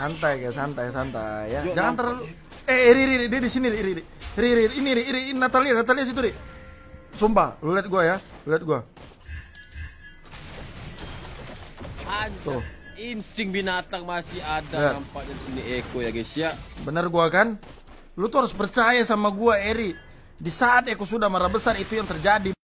Santai guys, santai santai ya. Yuk, Jangan terlalu Eh, eh Iri, Iri, dia di sini, Iri, Iri. Iri, Iri, ini Iri, Iri, Natalia, Natalia situ, Iri. Sumpah, lu liat gua ya. Lu lihat gua. Tuh. Insting binatang masih ada Lihat. nampaknya di sini Eko ya guys ya. Bener gua kan? Lu tuh harus percaya sama gua, Eri. Di saat Eko sudah marah besar itu yang terjadi.